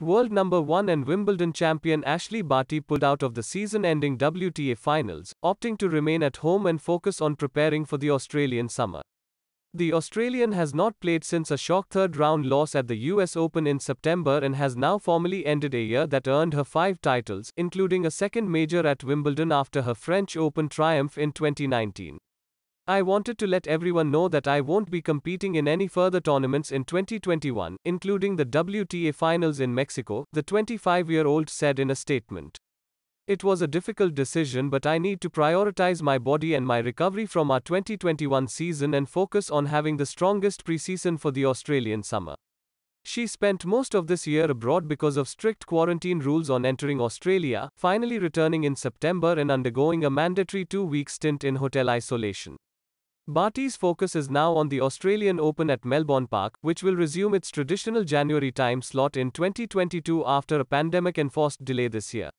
World number 1 and Wimbledon champion Ashley Barty pulled out of the season ending WTA finals, opting to remain at home and focus on preparing for the Australian summer. The Australian has not played since a shock third round loss at the US Open in September and has now formally ended a year that earned her five titles, including a second major at Wimbledon after her French Open triumph in 2019. I wanted to let everyone know that I won't be competing in any further tournaments in 2021, including the WTA finals in Mexico, the 25 year old said in a statement. It was a difficult decision, but I need to prioritize my body and my recovery from our 2021 season and focus on having the strongest preseason for the Australian summer. She spent most of this year abroad because of strict quarantine rules on entering Australia, finally returning in September and undergoing a mandatory two week stint in hotel isolation. Barty's focus is now on the Australian Open at Melbourne Park, which will resume its traditional January time slot in 2022 after a pandemic enforced delay this year.